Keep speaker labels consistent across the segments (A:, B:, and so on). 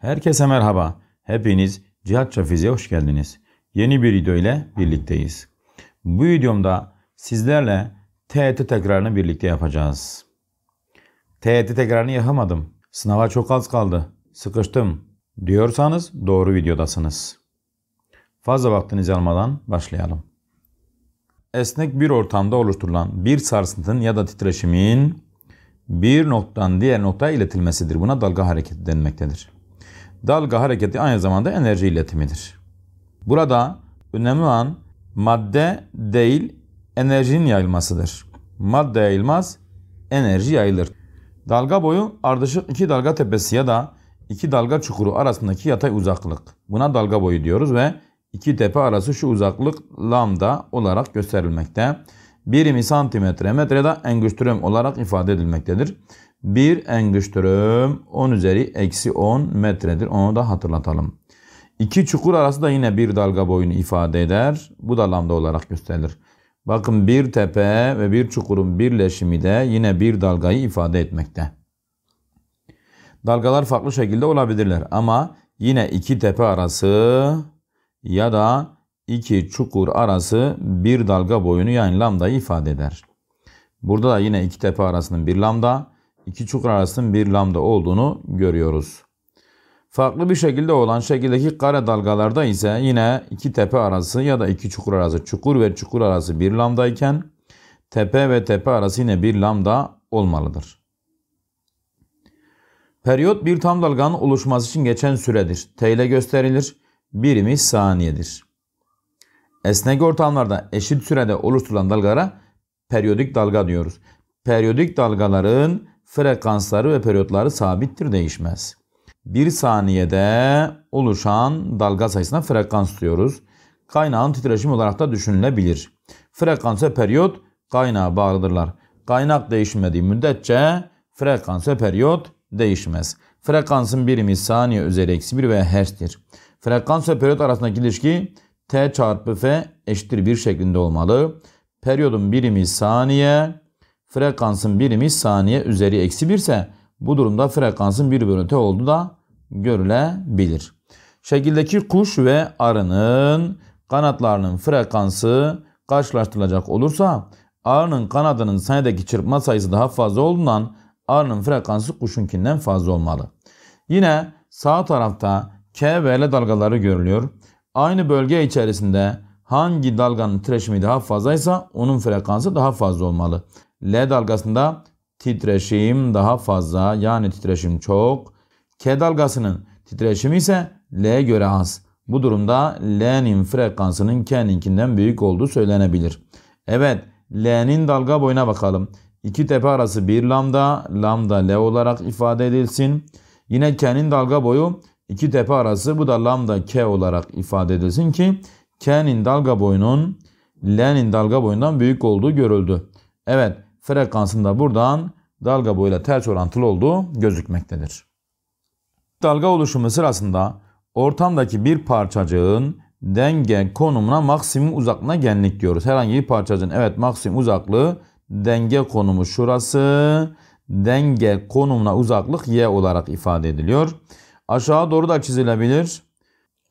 A: Herkese merhaba. Hepiniz Cihat Çafiz'e hoş geldiniz. Yeni bir video ile birlikteyiz. Bu videomda sizlerle TET tekrarını birlikte yapacağız. TET tekrarını yapamadım. Sınava çok az kaldı. Sıkıştım diyorsanız doğru videodasınız. Fazla vaktinizi almadan başlayalım. Esnek bir ortamda oluşturulan bir sarsıntının ya da titreşimin bir noktadan diğer noktaya iletilmesidir. Buna dalga hareketi denmektedir dalga hareketi aynı zamanda enerji iletimidir. Burada önemli olan madde değil enerjinin yayılmasıdır. Madde yayılmaz, enerji yayılır. Dalga boyu ardışık iki dalga tepesi ya da iki dalga çukuru arasındaki yatay uzaklık. Buna dalga boyu diyoruz ve iki tepe arası şu uzaklık lambda olarak gösterilmekte. Birimi santimetre, metre de engüström olarak ifade edilmektedir. 1 engström 10 üzeri eksi 10 metredir. Onu da hatırlatalım. İki çukur arası da yine bir dalga boyunu ifade eder. Bu da lambda olarak gösterilir. Bakın bir tepe ve bir çukurun birleşimi de yine bir dalgayı ifade etmekte. Dalgalar farklı şekilde olabilirler ama yine iki tepe arası ya da iki çukur arası bir dalga boyunu yani lambdayı ifade eder. Burada da yine iki tepe arasının bir lambda, iki çukur arasının bir lambda olduğunu görüyoruz. Farklı bir şekilde olan şekildeki kare dalgalarda ise yine iki tepe arası ya da iki çukur arası çukur ve çukur arası bir lambda iken tepe ve tepe arası yine bir lambda olmalıdır. Periyot bir tam dalganın oluşması için geçen süredir. T ile gösterilir. Birimi saniyedir. Esnek ortamlarda eşit sürede oluşturulan dalgalara periyodik dalga diyoruz. Periyodik dalgaların frekansları ve periyotları sabittir değişmez. Bir saniyede oluşan dalga sayısına frekans diyoruz. Kaynağın titreşim olarak da düşünülebilir. Frekans ve periyot kaynağa bağlıdırlar. Kaynak değişmediği müddetçe frekans ve periyot değişmez. Frekansın birimi saniye üzeri eksi 1 veya hertz'tir. Frekans ve periyot arasındaki ilişki t çarpı f eşittir 1 şeklinde olmalı. Periyodun birimi saniye, frekansın birimi saniye üzeri eksi 1 ise bu durumda frekansın 1 bölü t olduğu da görülebilir. Şekildeki kuş ve arının kanatlarının frekansı karşılaştırılacak olursa arının kanadının saniyedeki çırpma sayısı daha fazla olduğundan arının frekansı kuşunkinden fazla olmalı. Yine sağ tarafta K ve L dalgaları görülüyor. Aynı bölge içerisinde hangi dalganın titreşimi daha fazlaysa onun frekansı daha fazla olmalı. L dalgasında titreşim daha fazla yani titreşim çok. K dalgasının titreşimi ise L'ye göre az. Bu durumda L'nin frekansının K'ninkinden büyük olduğu söylenebilir. Evet L'nin dalga boyuna bakalım. İki tepe arası 1 lambda, lambda L olarak ifade edilsin. Yine K'nin dalga boyu iki tepe arası bu da lambda K olarak ifade edilsin ki K'nin dalga boyunun L'nin dalga boyundan büyük olduğu görüldü. Evet frekansında buradan dalga boyuyla ters orantılı olduğu gözükmektedir. Dalga oluşumu sırasında ortamdaki bir parçacığın denge konumuna maksimum uzaklığına genlik diyoruz. Herhangi bir parçacığın evet maksimum uzaklığı denge konumu şurası. Denge konumuna uzaklık y olarak ifade ediliyor. Aşağı doğru da çizilebilir.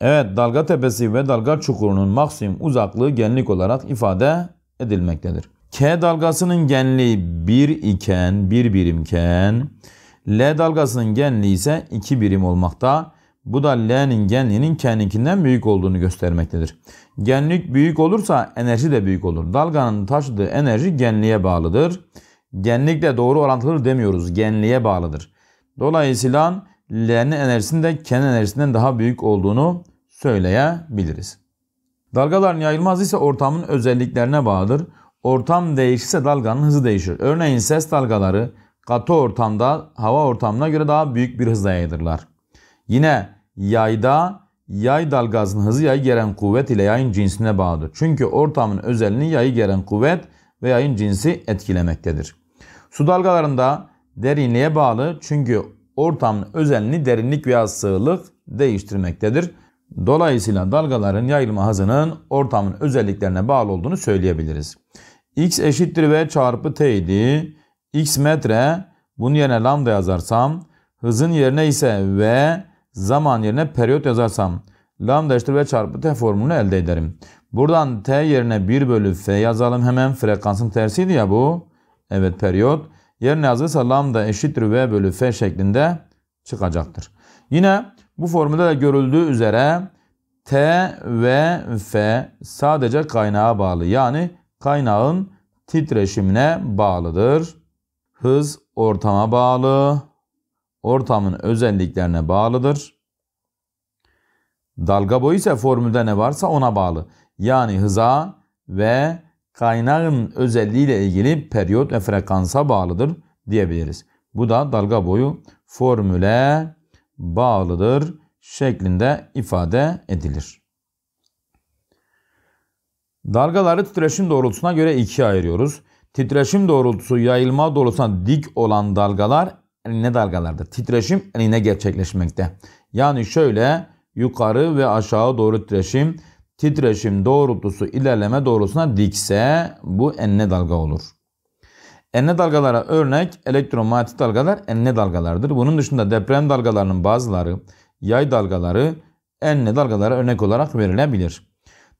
A: Evet dalga tepesi ve dalga çukurunun maksimum uzaklığı genlik olarak ifade edilmektedir. K dalgasının genliği 1 iken, 1 bir birimken L dalgasının genliği ise 2 birim olmakta. Bu da L'nin genliğinin kendikinden büyük olduğunu göstermektedir. Genlik büyük olursa enerji de büyük olur. Dalganın taşıdığı enerji genliğe bağlıdır. Genlikle doğru orantılı demiyoruz. Genliğe bağlıdır. Dolayısıyla L'nin enerjisinin de kendi enerjisinden daha büyük olduğunu söyleyebiliriz. Dalgaların yayılmaz ise ortamın özelliklerine bağlıdır. Ortam değişirse dalganın hızı değişir. Örneğin ses dalgaları katı ortamda hava ortamına göre daha büyük bir hızla yayılırlar. Yine yayda yay dalgasının hızı yayı gelen kuvvet ile yayın cinsine bağlıdır. Çünkü ortamın özelliğini yayı gelen kuvvet ve yayın cinsi etkilemektedir. Su dalgalarında derinliğe bağlı çünkü ortamın özelliğini derinlik veya sığlık değiştirmektedir. Dolayısıyla dalgaların yayılma hızının ortamın özelliklerine bağlı olduğunu söyleyebiliriz x eşittir v çarpı t idi. x metre bunun yerine lambda yazarsam hızın yerine ise v zaman yerine periyot yazarsam lambda eşittir v çarpı t formülünü elde ederim. Buradan t yerine 1 bölü f yazalım hemen frekansın tersiydi ya bu. Evet periyot. Yerine yazılırsa lambda eşittir v bölü f şeklinde çıkacaktır. Yine bu formülde de görüldüğü üzere t ve f sadece kaynağa bağlı. Yani kaynağın titreşimine bağlıdır. Hız ortama bağlı, ortamın özelliklerine bağlıdır. Dalga boyu ise formülde ne varsa ona bağlı. Yani hıza ve kaynağın özelliğiyle ilgili periyot ve frekansa bağlıdır diyebiliriz. Bu da dalga boyu formüle bağlıdır şeklinde ifade edilir. Dalgaları titreşim doğrultusuna göre ikiye ayırıyoruz. Titreşim doğrultusu yayılma doğrultusuna dik olan dalgalar enine dalgalardır. Titreşim enine gerçekleşmekte. Yani şöyle yukarı ve aşağı doğru titreşim. Titreşim doğrultusu ilerleme doğrultusuna dikse bu enine dalga olur. Enine dalgalara örnek elektromanyetik dalgalar enine dalgalardır. Bunun dışında deprem dalgalarının bazıları, yay dalgaları enine dalgalara örnek olarak verilebilir.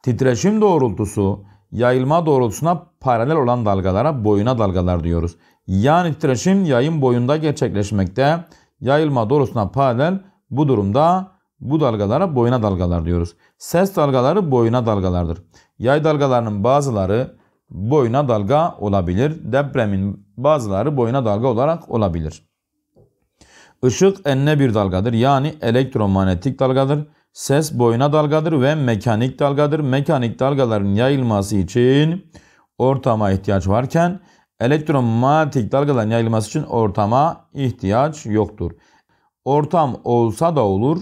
A: Titreşim doğrultusu yayılma doğrultusuna paralel olan dalgalara boyuna dalgalar diyoruz. Yani titreşim yayın boyunda gerçekleşmekte. Yayılma doğrultusuna paralel bu durumda bu dalgalara boyuna dalgalar diyoruz. Ses dalgaları boyuna dalgalardır. Yay dalgalarının bazıları boyuna dalga olabilir. Depremin bazıları boyuna dalga olarak olabilir. Işık enne bir dalgadır. Yani elektromanyetik dalgadır. Ses boyuna dalgadır ve mekanik dalgadır. Mekanik dalgaların yayılması için ortama ihtiyaç varken elektromanyetik dalgaların yayılması için ortama ihtiyaç yoktur. Ortam olsa da olur,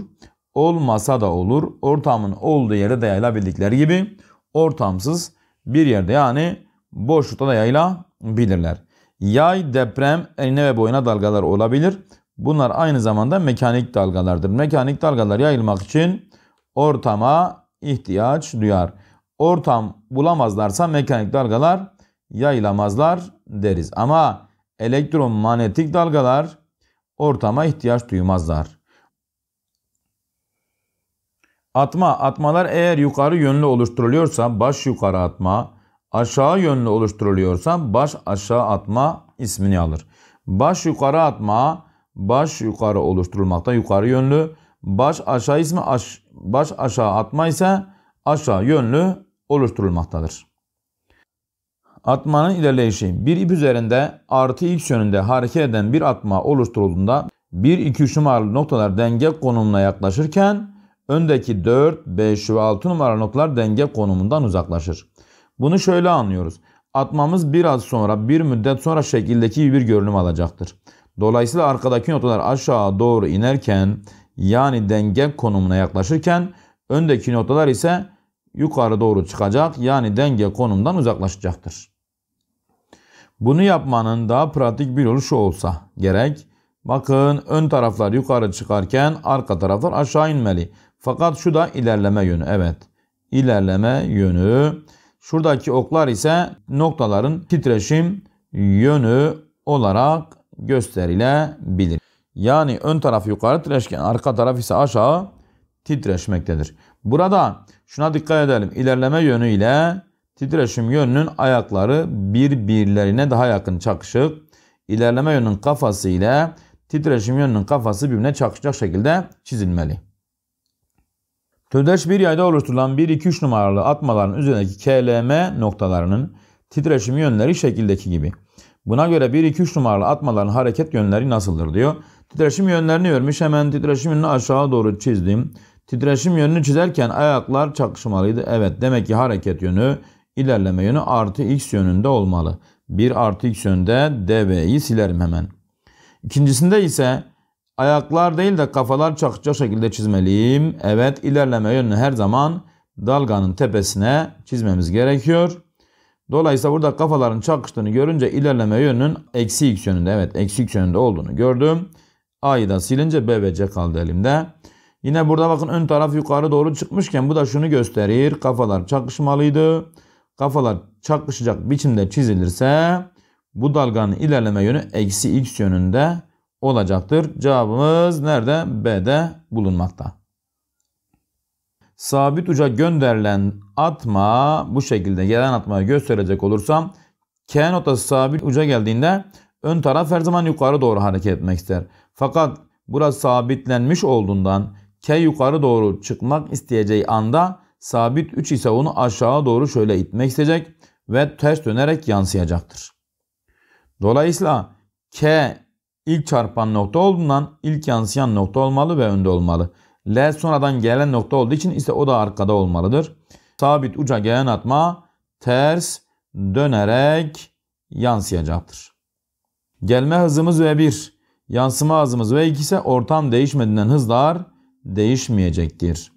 A: olmasa da olur. Ortamın olduğu yerde de yayılabildikleri gibi ortamsız bir yerde yani boşlukta da yayılabilirler. Yay, deprem, eline ve boyuna dalgalar olabilir. Bunlar aynı zamanda mekanik dalgalardır. Mekanik dalgalar yayılmak için ortama ihtiyaç duyar. Ortam bulamazlarsa mekanik dalgalar yayılamazlar deriz. Ama elektromanyetik dalgalar ortama ihtiyaç duymazlar. Atma. Atmalar eğer yukarı yönlü oluşturuluyorsa baş yukarı atma, aşağı yönlü oluşturuluyorsa baş aşağı atma ismini alır. Baş yukarı atma, baş yukarı oluşturulmakta yukarı yönlü. Baş aşağı ismi aş, baş aşağı atma ise aşağı yönlü oluşturulmaktadır. Atmanın ilerleyişi bir ip üzerinde artı x yönünde hareket eden bir atma oluşturulduğunda 1-2-3 numaralı noktalar denge konumuna yaklaşırken öndeki 4, 5 ve 6 numaralı noktalar denge konumundan uzaklaşır. Bunu şöyle anlıyoruz. Atmamız biraz sonra bir müddet sonra şekildeki bir görünüm alacaktır. Dolayısıyla arkadaki noktalar aşağı doğru inerken yani denge konumuna yaklaşırken öndeki noktalar ise yukarı doğru çıkacak yani denge konumdan uzaklaşacaktır. Bunu yapmanın daha pratik bir yolu şu olsa gerek. Bakın ön taraflar yukarı çıkarken arka taraflar aşağı inmeli. Fakat şu da ilerleme yönü evet. ilerleme yönü. Şuradaki oklar ise noktaların titreşim yönü olarak gösterilebilir. Yani ön taraf yukarı titreşken arka taraf ise aşağı titreşmektedir. Burada şuna dikkat edelim. İlerleme yönü ile titreşim yönünün ayakları birbirlerine daha yakın çakışık. İlerleme yönünün kafası ile titreşim yönünün kafası birbirine çakışacak şekilde çizilmeli. Türdeş bir yayda oluşturulan 1-2-3 numaralı atmaların üzerindeki KLM noktalarının titreşim yönleri şekildeki gibi. Buna göre 1-2-3 numaralı atmaların hareket yönleri nasıldır diyor. Titreşim yönlerini vermiş. Hemen titreşim yönünü aşağı doğru çizdim. Titreşim yönünü çizerken ayaklar çakışmalıydı. Evet demek ki hareket yönü ilerleme yönü artı x yönünde olmalı. 1 artı x yönünde dv'yi silerim hemen. İkincisinde ise ayaklar değil de kafalar çakışacak şekilde çizmeliyim. Evet ilerleme yönünü her zaman dalganın tepesine çizmemiz gerekiyor. Dolayısıyla burada kafaların çakıştığını görünce ilerleme yönünün eksi x yönünde evet eksi x yönünde olduğunu gördüm. A'yı da silince B ve C kaldı elimde. Yine burada bakın ön taraf yukarı doğru çıkmışken bu da şunu gösterir. Kafalar çakışmalıydı. Kafalar çakışacak biçimde çizilirse bu dalganın ilerleme yönü eksi x yönünde olacaktır. Cevabımız nerede? B'de bulunmakta. Sabit uca gönderilen atma bu şekilde gelen atmayı gösterecek olursam K notası sabit uca geldiğinde ön taraf her zaman yukarı doğru hareket etmek ister. Fakat burası sabitlenmiş olduğundan K yukarı doğru çıkmak isteyeceği anda sabit 3 ise onu aşağı doğru şöyle itmek isteyecek ve ters dönerek yansıyacaktır. Dolayısıyla K ilk çarpan nokta olduğundan ilk yansıyan nokta olmalı ve önde olmalı. L sonradan gelen nokta olduğu için ise o da arkada olmalıdır. Sabit uca gelen atma ters dönerek yansıyacaktır. Gelme hızımız V1. Yansıma hızımız ve ikisi ortam değişmediğinden hızlar değişmeyecektir.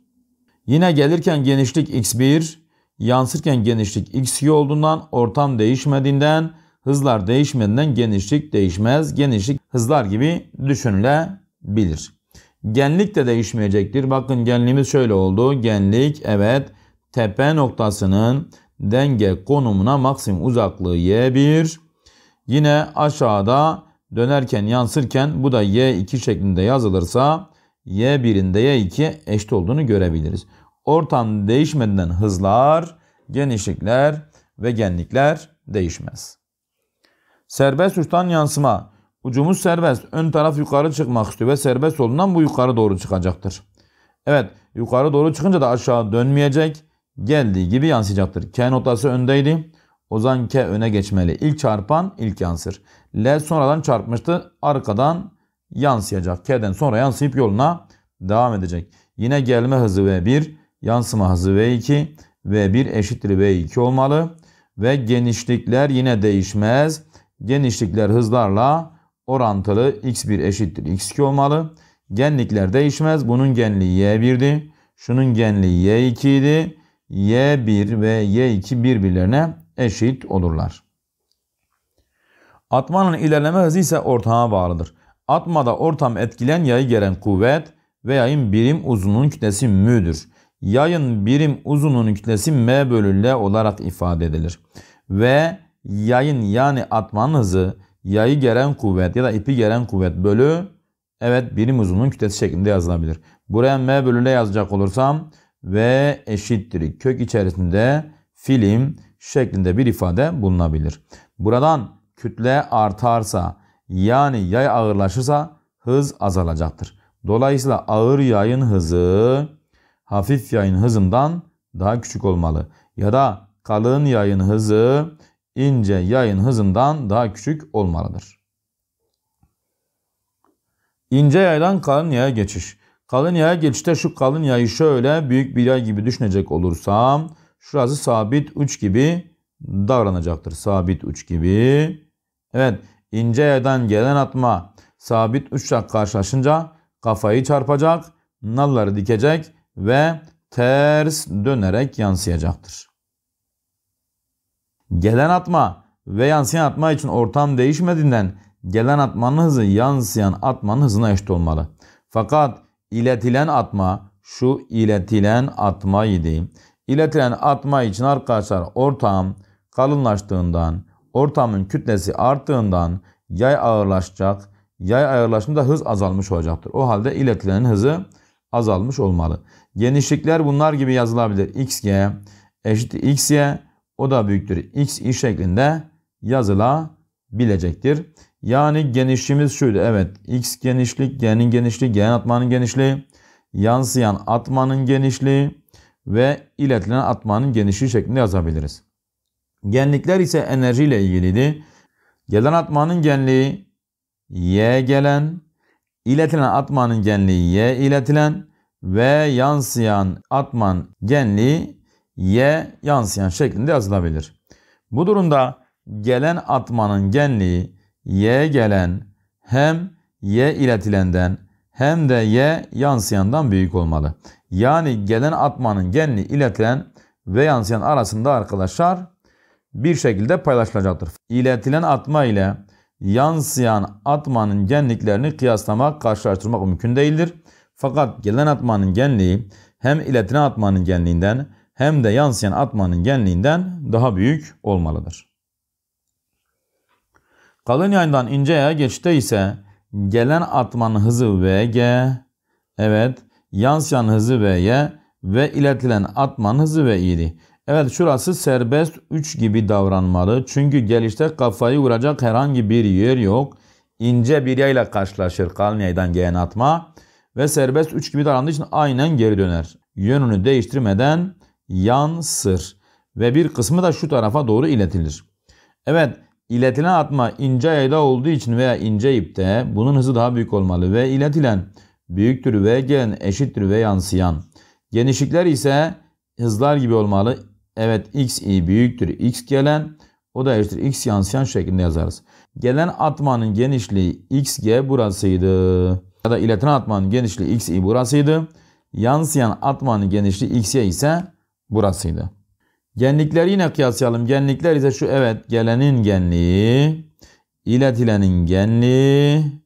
A: Yine gelirken genişlik X1, yansırken genişlik X2 olduğundan ortam değişmediğinden hızlar değişmediğinden genişlik değişmez. Genişlik hızlar gibi düşünülebilir. Genlik de değişmeyecektir. Bakın genliğimiz şöyle oldu. Genlik evet tepe noktasının denge konumuna maksimum uzaklığı y1. Yine aşağıda dönerken yansırken bu da y2 şeklinde yazılırsa y1'inde y2 eşit olduğunu görebiliriz. Ortam değişmeden hızlar, genişlikler ve genlikler değişmez. Serbest uçtan yansıma. Ucumuz serbest. Ön taraf yukarı çıkmak istiyor ve serbest olduğundan bu yukarı doğru çıkacaktır. Evet yukarı doğru çıkınca da aşağı dönmeyecek. Geldiği gibi yansıyacaktır. K notası öndeydi. Ozan K öne geçmeli. İlk çarpan ilk yansır. L sonradan çarpmıştı. Arkadan yansıyacak. K'den sonra yansıyıp yoluna devam edecek. Yine gelme hızı V1, yansıma hızı V2. V1 eşittir V2 olmalı. Ve genişlikler yine değişmez. Genişlikler hızlarla orantılı x1 eşittir x2 olmalı. Genlikler değişmez. Bunun genliği y1'di. Şunun genliği y2 idi. y1 ve y2 birbirlerine eşit olurlar. Atmanın ilerleme hızı ise ortama bağlıdır. Atmada ortam etkilen yayı gelen kuvvet ve yayın birim uzunluğun kütlesi mü'dür. Yayın birim uzunluğunun kütlesi m bölü l olarak ifade edilir. Ve yayın yani atmanın hızı yayı gelen kuvvet ya da ipi gelen kuvvet bölü evet birim uzunluğun kütlesi şeklinde yazılabilir. Buraya m bölü l yazacak olursam v eşittir. Kök içerisinde film şeklinde bir ifade bulunabilir. Buradan kütle artarsa yani yay ağırlaşırsa hız azalacaktır. Dolayısıyla ağır yayın hızı hafif yayın hızından daha küçük olmalı. Ya da kalın yayın hızı ince yayın hızından daha küçük olmalıdır. İnce yaydan kalın yaya geçiş. Kalın yaya geçişte şu kalın yayı şöyle büyük bir yay gibi düşünecek olursam Şurası sabit uç gibi davranacaktır. Sabit uç gibi. Evet ince yerden gelen atma sabit uçla karşılaşınca kafayı çarpacak, nalları dikecek ve ters dönerek yansıyacaktır. Gelen atma ve yansıyan atma için ortam değişmediğinden gelen atmanın hızı yansıyan atmanın hızına eşit olmalı. Fakat iletilen atma şu iletilen atmaydı. İletilen atma için arkadaşlar ortam kalınlaştığından, ortamın kütlesi arttığından yay ağırlaşacak. Yay ağırlaşında hız azalmış olacaktır. O halde iletilenin hızı azalmış olmalı. Genişlikler bunlar gibi yazılabilir. xg eşittir xy o da büyüktür. x i şeklinde yazılabilecektir. Yani genişliğimiz şuydu. Evet x genişlik, g'nin genişliği, g'nin atmanın genişliği, yansıyan atmanın genişliği, ve iletilen atmanın genişliği şeklinde yazabiliriz. Genlikler ise enerji ile ilgiliydi. Gelen atmanın genliği Y gelen, iletilen atmanın genliği Y iletilen ve yansıyan atman genliği Y yansıyan şeklinde yazılabilir. Bu durumda gelen atmanın genliği Y gelen hem Y iletilenden hem de Y yansıyandan büyük olmalı. Yani gelen atmanın genli iletilen ve yansıyan arasında arkadaşlar bir şekilde paylaşılacaktır. İletilen atma ile yansıyan atmanın genliklerini kıyaslamak, karşılaştırmak mümkün değildir. Fakat gelen atmanın genliği hem iletilen atmanın genliğinden hem de yansıyan atmanın genliğinden daha büyük olmalıdır. Kalın yayından ince yaya geçişte ise gelen atmanın hızı vg, evet yansıyan hızı V'ye ve iletilen atman hızı ve idi. Evet şurası serbest 3 gibi davranmalı. Çünkü gelişte kafayı vuracak herhangi bir yer yok. İnce bir yayla karşılaşır kalniyaydan gelen atma. Ve serbest 3 gibi davrandığı için aynen geri döner. Yönünü değiştirmeden yansır. Ve bir kısmı da şu tarafa doğru iletilir. Evet iletilen atma ince yayda olduğu için veya ince ipte bunun hızı daha büyük olmalı. Ve iletilen büyüktür V gen eşittir V yansıyan. Genişlikler ise hızlar gibi olmalı. Evet x i büyüktür x gelen o da eşittir x yansıyan şeklinde yazarız. Gelen atmanın genişliği xg burasıydı. Ya da ileten atmanın genişliği xi burasıydı. Yansıyan atmanın genişliği xy ise burasıydı. Genlikleri yine kıyaslayalım. Genlikler ise şu evet gelenin genliği, iletilenin genliği,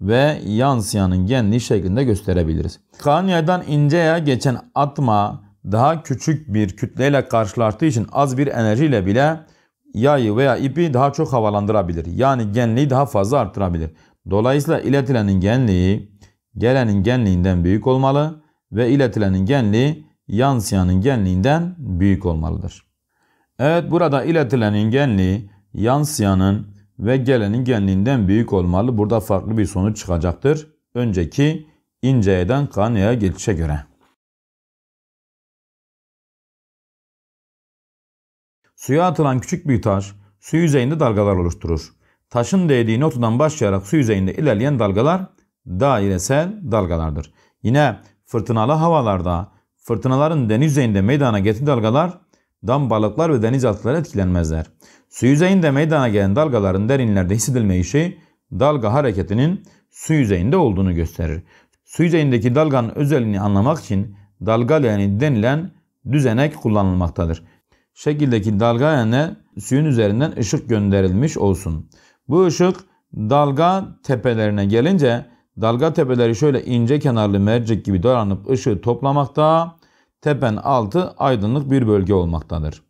A: ve yansıyanın genliği şeklinde gösterebiliriz. Kanya'dan ince yağ geçen atma daha küçük bir kütleyle karşılaştığı için az bir enerjiyle bile yayı veya ipi daha çok havalandırabilir. Yani genliği daha fazla arttırabilir. Dolayısıyla iletilenin genliği gelenin genliğinden büyük olmalı ve iletilenin genliği yansıyanın genliğinden büyük olmalıdır. Evet burada iletilenin genliği yansıyanın ve gelenin genliğinden büyük olmalı. Burada farklı bir sonuç çıkacaktır. Önceki inceyeden kanıya geçişe göre. Suya atılan küçük bir taş su yüzeyinde dalgalar oluşturur. Taşın değdiği notadan başlayarak su yüzeyinde ilerleyen dalgalar dairesel dalgalardır. Yine fırtınalı havalarda fırtınaların deniz yüzeyinde meydana getirdiği dalgalar dam balıklar ve denizaltılar etkilenmezler. Su yüzeyinde meydana gelen dalgaların derinlerde hissedilmeyişi şey, dalga hareketinin su yüzeyinde olduğunu gösterir. Su yüzeyindeki dalganın özelliğini anlamak için dalga leğeni denilen düzenek kullanılmaktadır. Şekildeki dalga leğene suyun üzerinden ışık gönderilmiş olsun. Bu ışık dalga tepelerine gelince dalga tepeleri şöyle ince kenarlı mercek gibi dolanıp ışığı toplamakta tepen altı aydınlık bir bölge olmaktadır.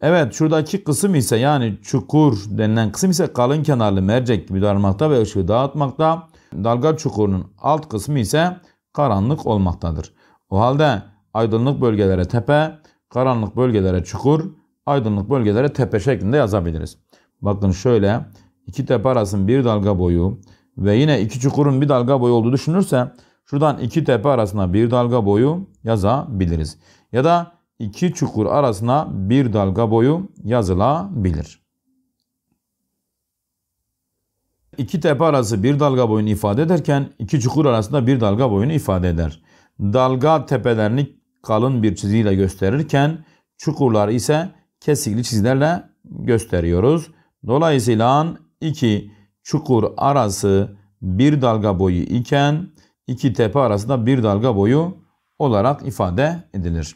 A: Evet şuradaki kısım ise yani çukur denilen kısım ise kalın kenarlı mercek gibi darmakta ve ışığı dağıtmakta. Dalga çukurunun alt kısmı ise karanlık olmaktadır. O halde aydınlık bölgelere tepe, karanlık bölgelere çukur, aydınlık bölgelere tepe şeklinde yazabiliriz. Bakın şöyle iki tepe arasının bir dalga boyu ve yine iki çukurun bir dalga boyu olduğu düşünürse Şuradan iki tepe arasına bir dalga boyu yazabiliriz. Ya da iki çukur arasına bir dalga boyu yazılabilir. İki tepe arası bir dalga boyunu ifade ederken iki çukur arasında bir dalga boyunu ifade eder. Dalga tepelerini kalın bir çizgiyle gösterirken çukurlar ise kesikli çizgilerle gösteriyoruz. Dolayısıyla iki çukur arası bir dalga boyu iken iki tepe arasında bir dalga boyu olarak ifade edilir.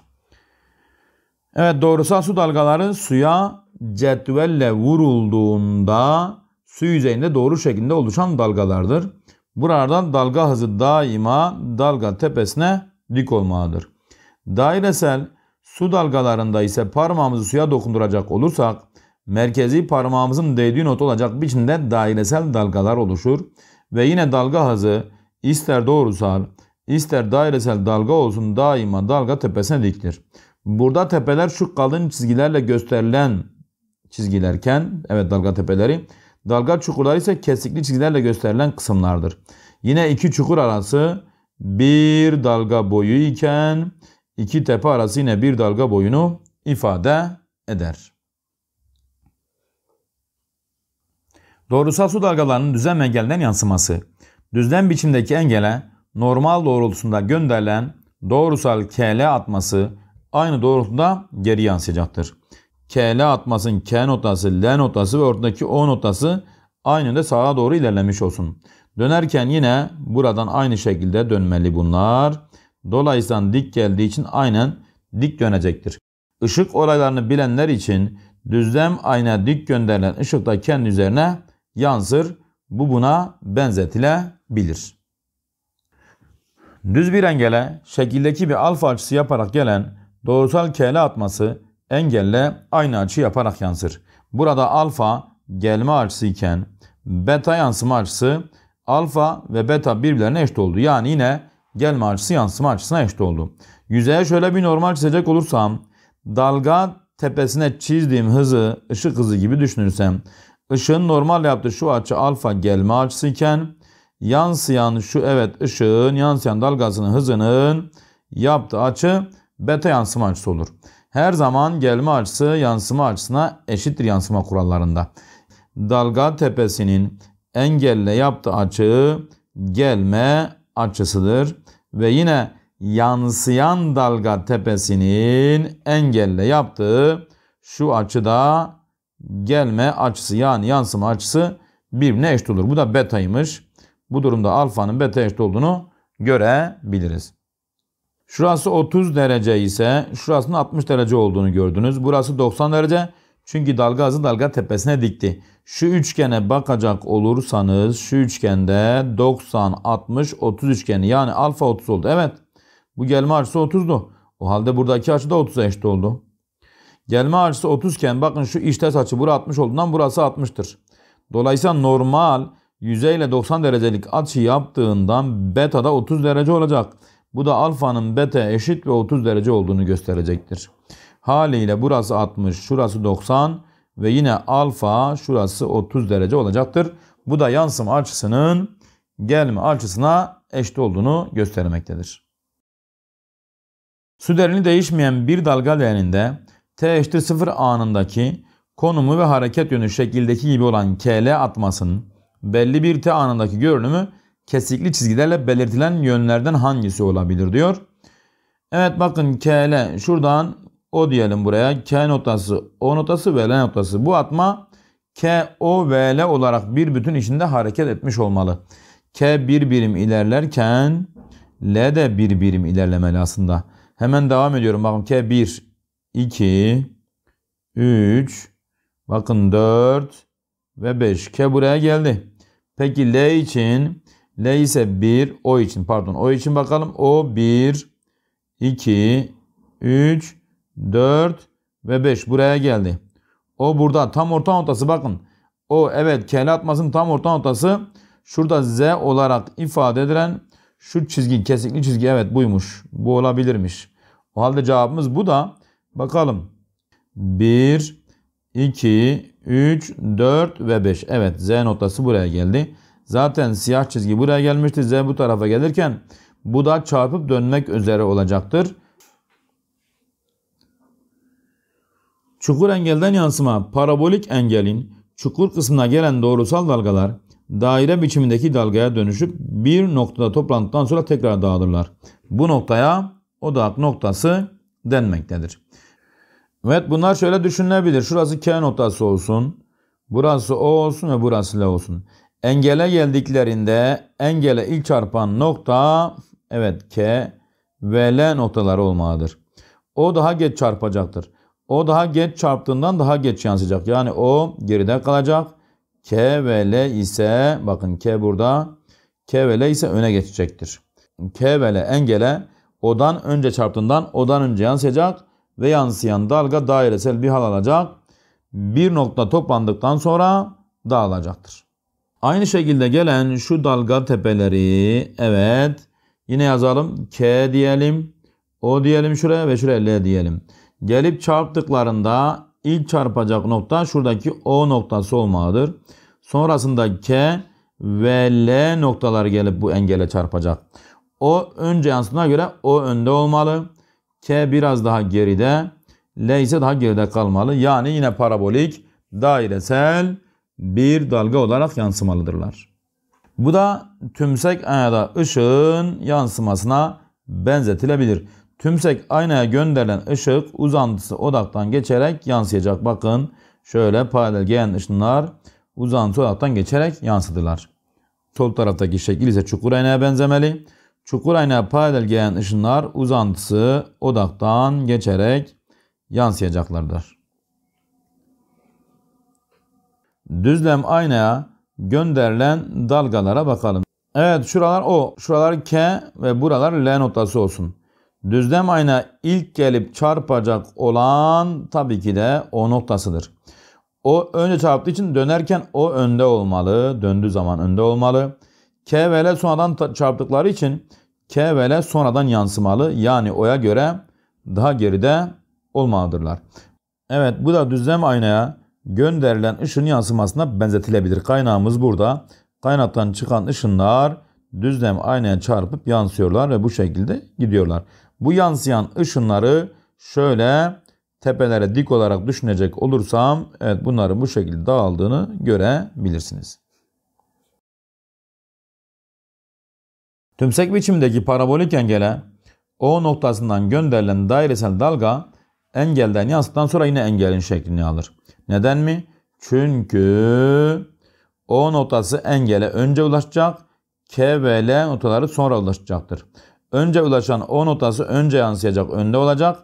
A: Evet doğrusal su dalgaları suya cetvelle vurulduğunda su yüzeyinde doğru şekilde oluşan dalgalardır. Buradan dalga hızı daima dalga tepesine dik olmalıdır. Dairesel su dalgalarında ise parmağımızı suya dokunduracak olursak merkezi parmağımızın değdiği not olacak biçimde dairesel dalgalar oluşur ve yine dalga hızı İster doğrusal, ister dairesel dalga olsun daima dalga tepesine diktir. Burada tepeler şu kalın çizgilerle gösterilen çizgilerken, evet dalga tepeleri, dalga çukurları ise kesikli çizgilerle gösterilen kısımlardır. Yine iki çukur arası bir dalga boyu iken iki tepe arası yine bir dalga boyunu ifade eder. Doğrusal su dalgalarının düzen ve yansıması düzlem biçimdeki engele normal doğrultusunda gönderilen doğrusal KL atması aynı doğrultuda geri yansıyacaktır. KL atmasın K notası, L notası ve ortadaki O notası aynı yönde sağa doğru ilerlemiş olsun. Dönerken yine buradan aynı şekilde dönmeli bunlar. Dolayısıyla dik geldiği için aynen dik dönecektir. Işık olaylarını bilenler için düzlem ayna dik gönderilen ışık da kendi üzerine yansır bu buna benzetilebilir. Düz bir engele şekildeki bir alfa açısı yaparak gelen doğrusal kele atması engelle aynı açı yaparak yansır. Burada alfa gelme açısı iken beta yansıma açısı alfa ve beta birbirlerine eşit oldu. Yani yine gelme açısı yansıma açısına eşit oldu. Yüzeye şöyle bir normal çizecek olursam dalga tepesine çizdiğim hızı ışık hızı gibi düşünürsem ışığın normal yaptığı şu açı alfa gelme açısı iken yansıyan şu evet ışığın yansıyan dalgasının hızının yaptığı açı beta yansıma açısı olur. Her zaman gelme açısı yansıma açısına eşittir yansıma kurallarında. Dalga tepesinin engelle yaptığı açı gelme açısıdır. Ve yine yansıyan dalga tepesinin engelle yaptığı şu açıda gelme açısı yani yansıma açısı birbirine eşit olur. Bu da betaymış. Bu durumda alfanın beta eşit olduğunu görebiliriz. Şurası 30 derece ise şurasının 60 derece olduğunu gördünüz. Burası 90 derece. Çünkü dalga hızı dalga tepesine dikti. Şu üçgene bakacak olursanız şu üçgende 90, 60, 30 üçgeni yani alfa 30 oldu. Evet bu gelme açısı 30'du. O halde buradaki açı da 30'a eşit oldu. Gelme açısı 30 iken bakın şu iç ters açı burası 60 olduğundan burası 60'tır. Dolayısıyla normal yüzeyle 90 derecelik açı yaptığından beta da 30 derece olacak. Bu da alfanın beta eşit ve 30 derece olduğunu gösterecektir. Haliyle burası 60, şurası 90 ve yine alfa şurası 30 derece olacaktır. Bu da yansıma açısının gelme açısına eşit olduğunu göstermektedir. Su derini değişmeyen bir dalga değerinde t eşittir 0 anındaki konumu ve hareket yönü şekildeki gibi olan KL atmasının belli bir t anındaki görünümü kesikli çizgilerle belirtilen yönlerden hangisi olabilir diyor. Evet bakın KL şuradan o diyelim buraya K notası, O notası ve L notası. Bu atma K, O ve L olarak bir bütün içinde hareket etmiş olmalı. K bir birim ilerlerken L de bir birim ilerlemeli aslında. Hemen devam ediyorum. Bakın K1, 2, 3, bakın 4 ve 5. K buraya geldi. Peki L için, L ise 1, O için pardon O için bakalım. O 1, 2, 3, 4 ve 5 buraya geldi. O burada tam orta noktası bakın. O evet kel atmasının tam orta noktası şurada Z olarak ifade edilen şu çizgi kesikli çizgi evet buymuş. Bu olabilirmiş. O halde cevabımız bu da Bakalım. 1, 2, 3, 4 ve 5. Evet Z noktası buraya geldi. Zaten siyah çizgi buraya gelmişti. Z bu tarafa gelirken bu da çarpıp dönmek üzere olacaktır. Çukur engelden yansıma parabolik engelin çukur kısmına gelen doğrusal dalgalar daire biçimindeki dalgaya dönüşüp bir noktada toplandıktan sonra tekrar dağılırlar. Bu noktaya odak noktası denmektedir. Evet bunlar şöyle düşünülebilir. Şurası K noktası olsun. Burası O olsun ve burası L olsun. Engele geldiklerinde engele ilk çarpan nokta evet K ve L noktaları olmalıdır. O daha geç çarpacaktır. O daha geç çarptığından daha geç yansıyacak. Yani O geride kalacak. K ve L ise bakın K burada. K ve L ise öne geçecektir. K ve L engele O'dan önce çarptığından O'dan önce yansıyacak ve yansıyan dalga dairesel bir hal alacak. Bir nokta toplandıktan sonra dağılacaktır. Aynı şekilde gelen şu dalga tepeleri evet yine yazalım K diyelim. O diyelim şuraya ve şuraya L diyelim. Gelip çarptıklarında ilk çarpacak nokta şuradaki O noktası olmalıdır. Sonrasında K ve L noktalar gelip bu engele çarpacak. O önce yansıdığına göre O önde olmalı. K biraz daha geride. L ise daha geride kalmalı. Yani yine parabolik, dairesel bir dalga olarak yansımalıdırlar. Bu da tümsek aynada ışığın yansımasına benzetilebilir. Tümsek aynaya gönderilen ışık uzantısı odaktan geçerek yansıyacak. Bakın şöyle paralel gelen ışınlar uzantısı odaktan geçerek yansıdılar. Sol taraftaki şekil ise çukur aynaya benzemeli. Çukur Çukurayna paralel gelen ışınlar uzantısı odaktan geçerek yansıyacaklardır. Düzlem aynaya gönderilen dalgalara bakalım. Evet şuralar O, şuralar K ve buralar L noktası olsun. Düzlem ayna ilk gelip çarpacak olan tabii ki de O noktasıdır. O önce çarptığı için dönerken O önde olmalı. Döndüğü zaman önde olmalı. K ve L sonradan çarptıkları için K ve L sonradan yansımalı. Yani O'ya göre daha geride olmalıdırlar. Evet bu da düzlem aynaya gönderilen ışın yansımasına benzetilebilir. Kaynağımız burada. Kaynaktan çıkan ışınlar düzlem aynaya çarpıp yansıyorlar ve bu şekilde gidiyorlar. Bu yansıyan ışınları şöyle tepelere dik olarak düşünecek olursam evet bunların bu şekilde dağıldığını görebilirsiniz. Tümsek biçimdeki parabolik engele O noktasından gönderilen dairesel dalga engelden yansıttan sonra yine engelin şeklini alır. Neden mi? Çünkü O noktası engele önce ulaşacak, K ve L notaları sonra ulaşacaktır. Önce ulaşan O notası önce yansıyacak, önde olacak.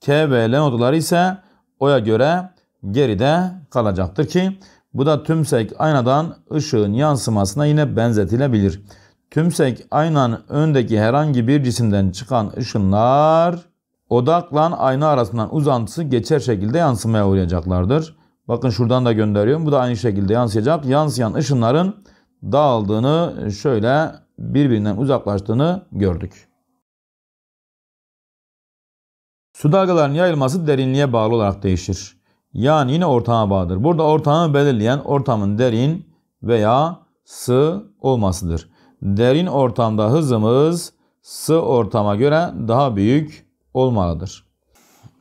A: K ve L notaları ise O'ya göre geride kalacaktır ki bu da tümsek aynadan ışığın yansımasına yine benzetilebilir. Tümsek aynen öndeki herhangi bir cisimden çıkan ışınlar odakla ayna arasından uzantısı geçer şekilde yansımaya uğrayacaklardır. Bakın şuradan da gönderiyorum. Bu da aynı şekilde yansıyacak. Yansıyan ışınların dağıldığını şöyle birbirinden uzaklaştığını gördük. Su dalgalarının yayılması derinliğe bağlı olarak değişir. Yani yine ortama bağlıdır. Burada ortamı belirleyen ortamın derin veya sığ olmasıdır derin ortamda hızımız sı ortama göre daha büyük olmalıdır.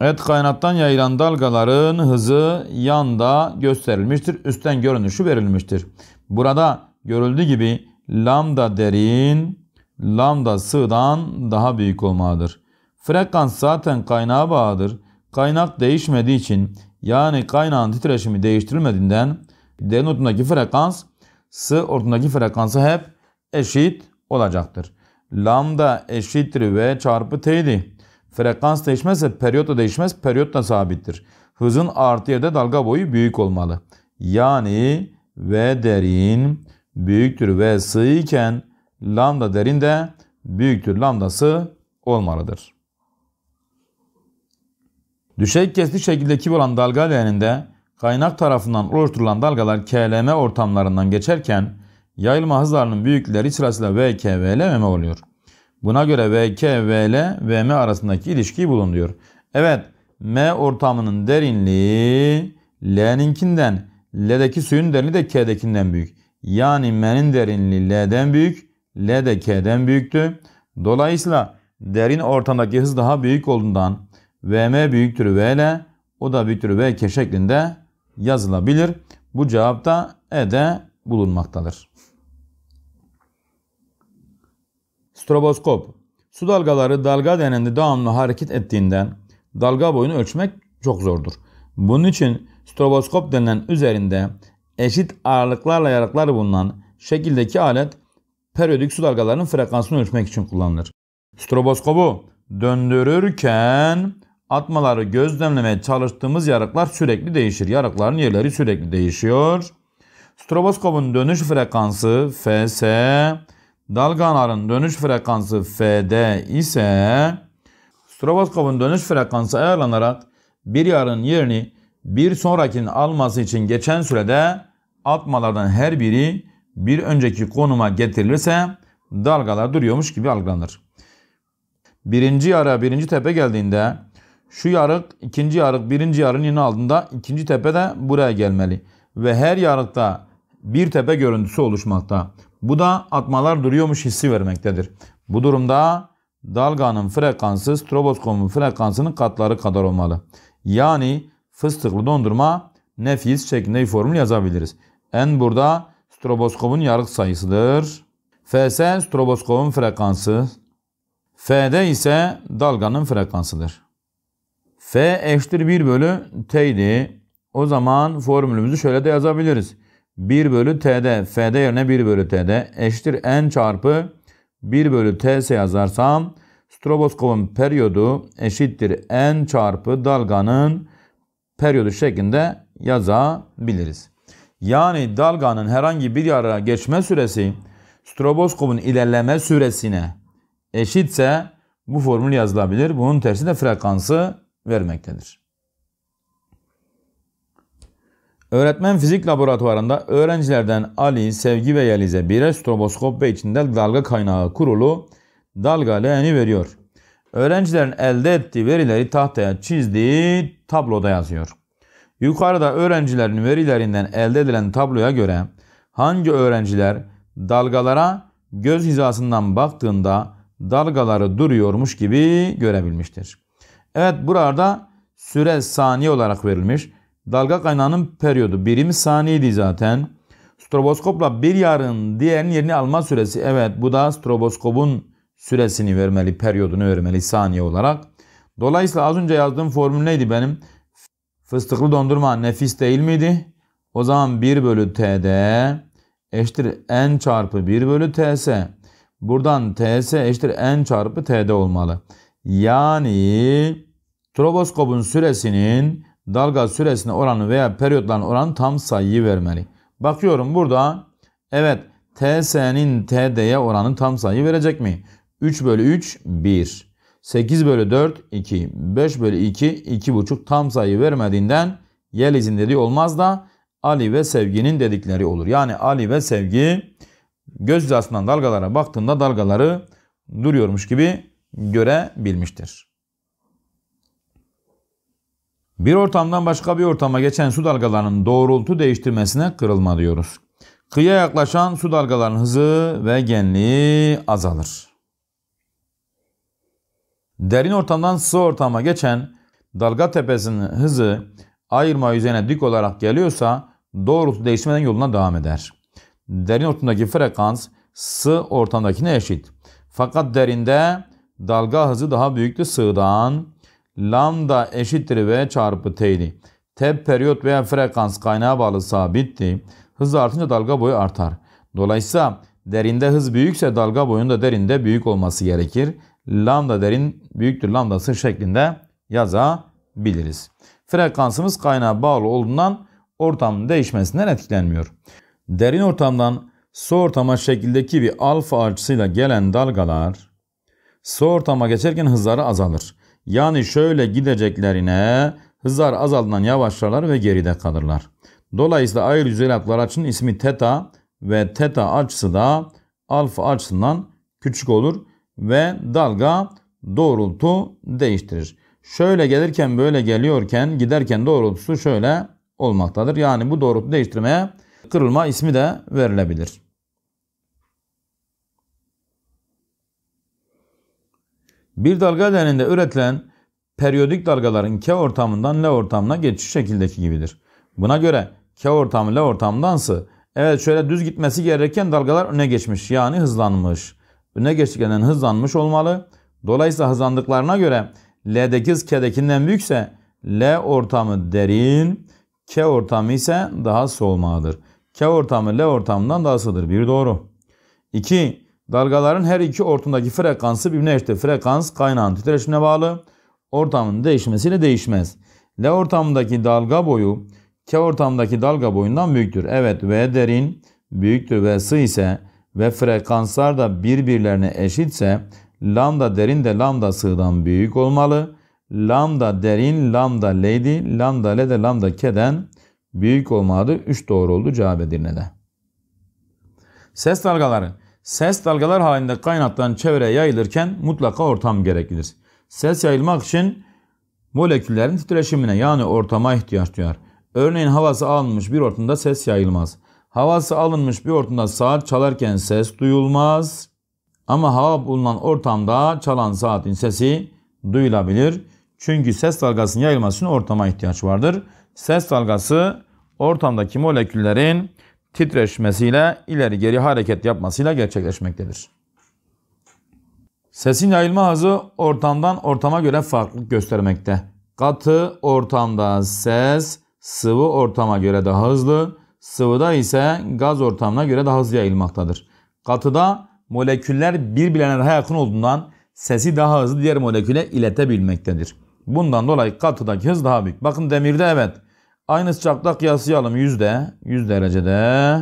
A: Evet kaynattan yayılan dalgaların hızı yanda gösterilmiştir. Üstten görünüşü verilmiştir. Burada görüldüğü gibi lambda derin, lambda sıdan daha büyük olmalıdır. Frekans zaten kaynağa bağlıdır. Kaynak değişmediği için yani kaynağın titreşimi değiştirilmediğinden derin ortundaki frekans sı ortundaki frekansı hep eşit olacaktır. Lambda eşittir V çarpı T'ydi. Frekans değişmezse periyot da değişmez. Periyot da sabittir. Hızın artı yerde dalga boyu büyük olmalı. Yani V derin büyüktür V sığ iken lambda derin de büyüktür lambdası olmalıdır. Düşey kesli şekildeki olan dalga leğeninde kaynak tarafından oluşturulan dalgalar KLM ortamlarından geçerken Yayılma hızlarının büyüklükleri sırasıyla VKVL MM oluyor. Buna göre VKVL VM arasındaki ilişkiyi bulun diyor. Evet M ortamının derinliği L'ninkinden L'deki suyun derinliği de K'dekinden büyük. Yani M'nin derinliği L'den büyük, L de K'den büyüktü. Dolayısıyla derin ortamdaki hız daha büyük olduğundan VM büyüktür VL, o da büyüktür VK şeklinde yazılabilir. Bu cevapta E'de bulunmaktadır. Stroboskop. Su dalgaları dalga denendi, devamlı hareket ettiğinden dalga boyunu ölçmek çok zordur. Bunun için stroboskop denilen üzerinde eşit ağırlıklarla yaraklar bulunan şekildeki alet periyodik su dalgalarının frekansını ölçmek için kullanılır. Stroboskopu döndürürken atmaları gözlemlemeye çalıştığımız yarıklar sürekli değişir. Yarıkların yerleri sürekli değişiyor. Stroboskopun dönüş frekansı Fs Dalgaların dönüş frekansı Fd ise stroboskopun dönüş frekansı ayarlanarak bir yarın yerini bir sonrakinin alması için geçen sürede atmalardan her biri bir önceki konuma getirilirse dalgalar duruyormuş gibi algılanır. Birinci yara birinci tepe geldiğinde şu yarık ikinci yarık birinci yarın yine altında ikinci tepe de buraya gelmeli. Ve her yarıkta bir tepe görüntüsü oluşmakta. Bu da atmalar duruyormuş hissi vermektedir. Bu durumda dalganın frekansı stroboskopun frekansının katları kadar olmalı. Yani fıstıklı dondurma nefis şeklinde bir formül yazabiliriz. En burada stroboskopun yarık sayısıdır. Fs stroboskopun frekansı. Fd ise dalganın frekansıdır. F eşittir 1 bölü T'ydi. O zaman formülümüzü şöyle de yazabiliriz. 1 bölü t'de f'de yerine 1 bölü t'de eşittir n çarpı 1 bölü ts yazarsam stroboskopun periyodu eşittir n çarpı dalganın periyodu şeklinde yazabiliriz. Yani dalganın herhangi bir yara geçme süresi stroboskopun ilerleme süresine eşitse bu formül yazılabilir. Bunun tersi de frekansı vermektedir. Öğretmen fizik laboratuvarında öğrencilerden Ali, Sevgi ve Yeliz'e birer stroboskop ve içinde dalga kaynağı kurulu dalga leğeni veriyor. Öğrencilerin elde ettiği verileri tahtaya çizdiği tabloda yazıyor. Yukarıda öğrencilerin verilerinden elde edilen tabloya göre hangi öğrenciler dalgalara göz hizasından baktığında dalgaları duruyormuş gibi görebilmiştir. Evet burada süre saniye olarak verilmiş. Dalga kaynağının periyodu birim saniyeydi zaten. Stroboskopla bir yarın diğerinin yerini alma süresi. Evet bu da stroboskopun süresini vermeli, periyodunu vermeli saniye olarak. Dolayısıyla az önce yazdığım formül neydi benim? Fıstıklı dondurma nefis değil miydi? O zaman 1 bölü TD eşittir N çarpı 1 bölü TS. Buradan TS eşittir N çarpı TD olmalı. Yani stroboskopun süresinin dalga süresine oranı veya periyotların oranı tam sayıyı vermeli. Bakıyorum burada evet TS'nin TD'ye oranı tam sayıyı verecek mi? 3 bölü 3 1. 8 bölü 4 2. 5 bölü 2 2,5 tam sayı vermediğinden Yeliz'in dediği olmaz da Ali ve Sevgi'nin dedikleri olur. Yani Ali ve Sevgi göz hizasından dalgalara baktığında dalgaları duruyormuş gibi görebilmiştir. Bir ortamdan başka bir ortama geçen su dalgalarının doğrultu değiştirmesine kırılma diyoruz. Kıyıya yaklaşan su dalgalarının hızı ve genliği azalır. Derin ortamdan sığ ortama geçen dalga tepesinin hızı ayırma yüzeyine dik olarak geliyorsa doğrultu değişmeden yoluna devam eder. Derin ortamdaki frekans sığ ortamdakine eşit. Fakat derinde dalga hızı daha büyüktü sığdan lambda eşittir v çarpı t'ydi. Tep periyot veya frekans kaynağı bağlı sabitti. Hız artınca dalga boyu artar. Dolayısıyla derinde hız büyükse dalga boyunda derinde büyük olması gerekir. Lambda derin büyüktür lambdası şeklinde yazabiliriz. Frekansımız kaynağa bağlı olduğundan ortam değişmesinden etkilenmiyor. Derin ortamdan su ortama şekildeki bir alfa açısıyla gelen dalgalar su ortama geçerken hızları azalır. Yani şöyle gideceklerine hızlar azaldan yavaşlarlar ve geride kalırlar. Dolayısıyla ayrı yüzeysel açının ismi teta ve teta açısı da alfa açısından küçük olur ve dalga doğrultu değiştirir. Şöyle gelirken böyle geliyorken giderken doğrultusu şöyle olmaktadır. Yani bu doğrultu değiştirmeye kırılma ismi de verilebilir. Bir dalga deninde üretilen periyodik dalgaların K ortamından L ortamına geçiş şekildeki gibidir. Buna göre K ortamı L ortamdansı evet şöyle düz gitmesi gereken dalgalar öne geçmiş yani hızlanmış. Öne geçtiklerinden hızlanmış olmalı. Dolayısıyla hızlandıklarına göre L'deki hız K'dekinden büyükse L ortamı derin, K ortamı ise daha solmalıdır. K ortamı L ortamından daha sığdır. Bir doğru. 2. Dalgaların her iki ortundaki frekansı birbirine eşittir. Frekans kaynağın titreşimine bağlı. Ortamın değişmesiyle değişmez. L ortamındaki dalga boyu K ortamındaki dalga boyundan büyüktür. Evet V derin büyüktür ve sı ise ve frekanslar da birbirlerine eşitse lambda derin de lambda sığdan büyük olmalı. Lambda derin lambda lady lambda le de lambda k'den büyük olmalı. 3 doğru oldu cevap de. Ses dalgaları. Ses dalgalar halinde kaynaktan çevreye yayılırken mutlaka ortam gereklidir. Ses yayılmak için moleküllerin titreşimine yani ortama ihtiyaç duyar. Örneğin havası alınmış bir ortamda ses yayılmaz. Havası alınmış bir ortamda saat çalarken ses duyulmaz. Ama hava bulunan ortamda çalan saatin sesi duyulabilir. Çünkü ses dalgasının yayılması için ortama ihtiyaç vardır. Ses dalgası ortamdaki moleküllerin titreşmesiyle ileri geri hareket yapmasıyla gerçekleşmektedir. Sesin yayılma hızı ortamdan ortama göre farklılık göstermekte. Katı ortamda ses sıvı ortama göre daha hızlı, sıvıda ise gaz ortamına göre daha hızlı yayılmaktadır. Katıda moleküller birbirlerine daha yakın olduğundan sesi daha hızlı diğer moleküle iletebilmektedir. Bundan dolayı katıdaki hız daha büyük. Bakın demirde evet Aynı sıcaklıkta kıyaslayalım. de, 100 derecede.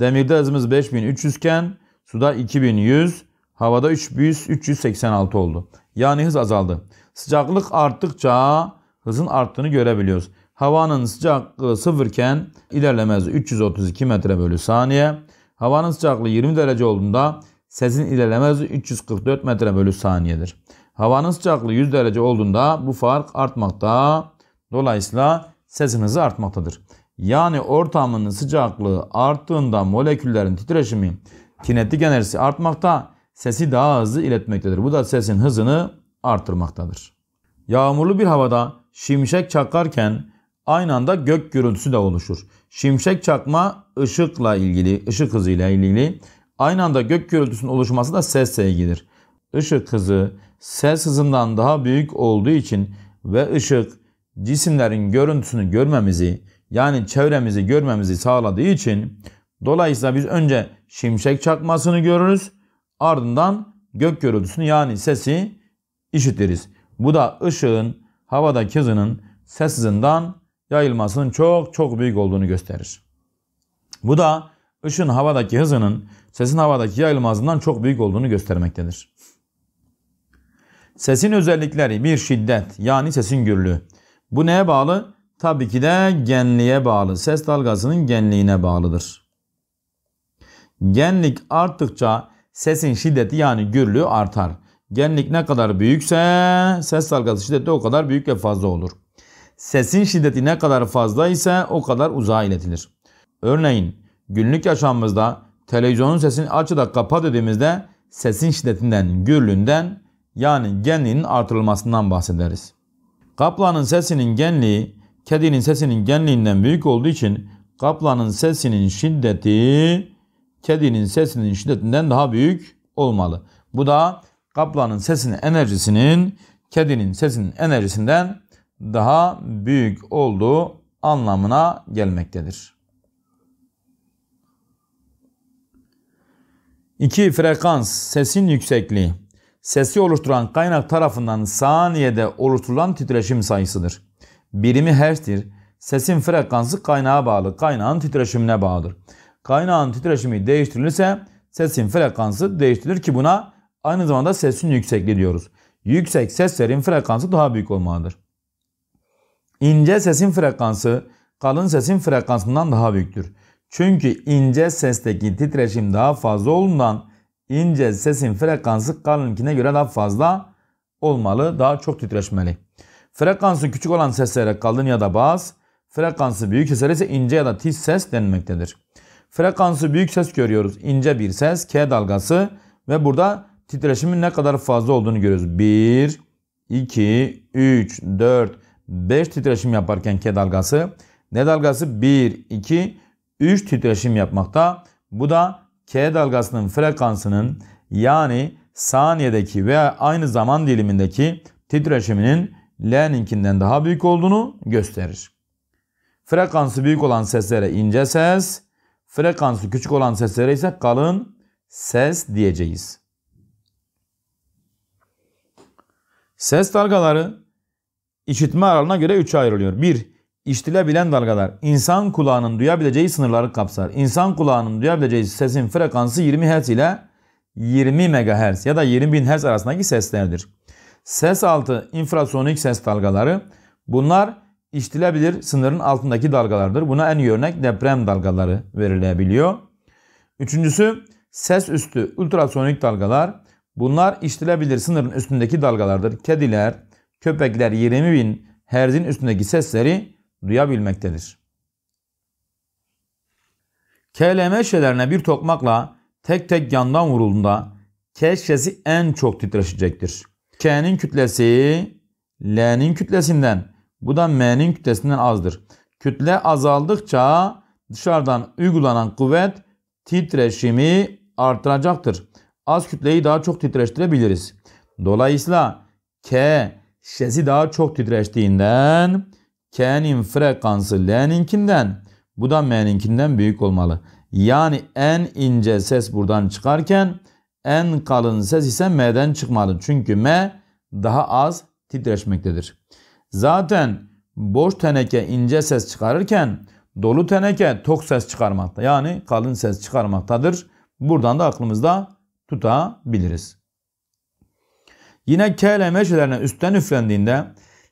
A: Demirde hızımız 5300 iken suda 2100, havada 3386 oldu. Yani hız azaldı. Sıcaklık arttıkça hızın arttığını görebiliyoruz. Havanın sıcaklığı sıfırken ilerlemez 332 metre bölü saniye. Havanın sıcaklığı 20 derece olduğunda sesin ilerlemez 344 metre bölü saniyedir. Havanın sıcaklığı 100 derece olduğunda bu fark artmakta. Dolayısıyla Sesinizi hızı artmaktadır. Yani ortamın sıcaklığı arttığında moleküllerin titreşimi kinetik enerjisi artmakta sesi daha hızlı iletmektedir. Bu da sesin hızını artırmaktadır. Yağmurlu bir havada şimşek çakarken aynı anda gök gürültüsü de oluşur. Şimşek çakma ışıkla ilgili, ışık hızıyla ilgili. Aynı anda gök gürültüsünün oluşması da sesle ilgilidir. Işık hızı ses hızından daha büyük olduğu için ve ışık cisimlerin görüntüsünü görmemizi yani çevremizi görmemizi sağladığı için dolayısıyla biz önce şimşek çakmasını görürüz ardından gök gürültüsünü yani sesi işitiriz. Bu da ışığın havadaki hızının ses hızından yayılmasının çok çok büyük olduğunu gösterir. Bu da ışın havadaki hızının sesin havadaki yayılmasından çok büyük olduğunu göstermektedir. Sesin özellikleri bir şiddet yani sesin gürlüğü. Bu neye bağlı? Tabii ki de genliğe bağlı. Ses dalgasının genliğine bağlıdır. Genlik arttıkça sesin şiddeti yani gürlüğü artar. Genlik ne kadar büyükse ses dalgası şiddeti o kadar büyük ve fazla olur. Sesin şiddeti ne kadar fazla ise o kadar uzağa iletilir. Örneğin günlük yaşamımızda televizyonun sesini açıda da dediğimizde sesin şiddetinden, gürlüğünden yani genliğinin artırılmasından bahsederiz. Kaplanın sesinin genliği kedinin sesinin genliğinden büyük olduğu için kaplanın sesinin şiddeti kedinin sesinin şiddetinden daha büyük olmalı. Bu da kaplanın sesinin enerjisinin kedinin sesinin enerjisinden daha büyük olduğu anlamına gelmektedir. 2. Frekans, sesin yüksekliği sesi oluşturan kaynak tarafından saniyede oluşturulan titreşim sayısıdır. Birimi hertz'tir. Sesin frekansı kaynağa bağlı, kaynağın titreşimine bağlıdır. Kaynağın titreşimi değiştirilirse sesin frekansı değiştirilir ki buna aynı zamanda sesin yüksekliği diyoruz. Yüksek seslerin frekansı daha büyük olmalıdır. İnce sesin frekansı kalın sesin frekansından daha büyüktür. Çünkü ince sesteki titreşim daha fazla olduğundan ince sesin frekansı kalınkine göre daha fazla olmalı. Daha çok titreşmeli. Frekansı küçük olan seslere kalın ya da bas, frekansı büyük seslere ise ince ya da tiz ses denilmektedir. Frekansı büyük ses görüyoruz. İnce bir ses, K dalgası ve burada titreşimin ne kadar fazla olduğunu görüyoruz. 1, 2, 3, 4, 5 titreşim yaparken K dalgası. ne dalgası 1, 2, 3 titreşim yapmakta. Bu da K dalgasının frekansının yani saniyedeki veya aynı zaman dilimindeki titreşiminin L'ninkinden daha büyük olduğunu gösterir. Frekansı büyük olan seslere ince ses, frekansı küçük olan seslere ise kalın ses diyeceğiz. Ses dalgaları işitme aralığına göre 3'e ayrılıyor. 1- İştilebilen dalgalar insan kulağının duyabileceği sınırları kapsar. İnsan kulağının duyabileceği sesin frekansı 20 Hz ile 20 MHz ya da 20.000 Hz arasındaki seslerdir. Ses altı infrasonik ses dalgaları bunlar işitilebilir sınırın altındaki dalgalardır. Buna en iyi örnek deprem dalgaları verilebiliyor. Üçüncüsü ses üstü ultrasonik dalgalar. Bunlar işitilebilir sınırın üstündeki dalgalardır. Kediler, köpekler 20.000 Hz'in üstündeki sesleri duyabilmektedir. KLM bir tokmakla tek tek yandan vurulduğunda K şişesi en çok titreşecektir. K'nin kütlesi L'nin kütlesinden bu da M'nin kütlesinden azdır. Kütle azaldıkça dışarıdan uygulanan kuvvet titreşimi artıracaktır. Az kütleyi daha çok titreştirebiliriz. Dolayısıyla K şişesi daha çok titreştiğinden K'nin frekansı L'ninkinden bu da M'ninkinden büyük olmalı. Yani en ince ses buradan çıkarken en kalın ses ise M'den çıkmalı. Çünkü M daha az titreşmektedir. Zaten boş teneke ince ses çıkarırken dolu teneke tok ses çıkarmakta. Yani kalın ses çıkarmaktadır. Buradan da aklımızda tutabiliriz. Yine K ile meşelerine üstten üflendiğinde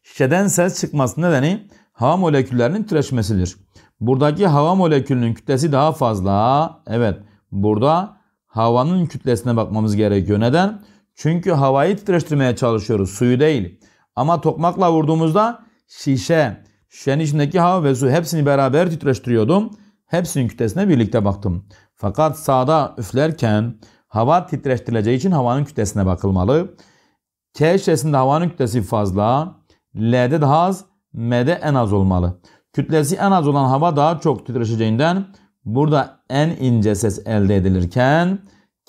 A: Şişeden ses çıkması nedeni hava moleküllerinin titreşmesidir. Buradaki hava molekülünün kütlesi daha fazla. Evet burada havanın kütlesine bakmamız gerekiyor. Neden? Çünkü havayı titreştirmeye çalışıyoruz. Suyu değil. Ama tokmakla vurduğumuzda şişe, şişenin içindeki hava ve su hepsini beraber titreştiriyordum. Hepsinin kütlesine birlikte baktım. Fakat sağda üflerken hava titreştirileceği için havanın kütlesine bakılmalı. K şişesinde havanın kütlesi fazla. L'de daha az, M'de en az olmalı. Kütlesi en az olan hava daha çok titreşeceğinden burada en ince ses elde edilirken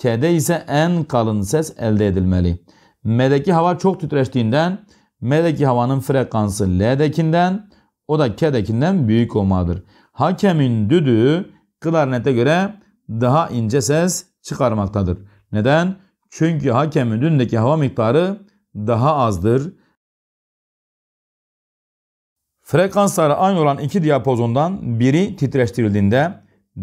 A: K'de ise en kalın ses elde edilmeli. M'deki hava çok titreştiğinden M'deki havanın frekansı L'dekinden o da K'dekinden büyük olmalıdır. Hakemin düdüğü klarnete göre daha ince ses çıkarmaktadır. Neden? Çünkü hakemin dündeki hava miktarı daha azdır. Frekansları aynı olan iki diyapozondan biri titreştirildiğinde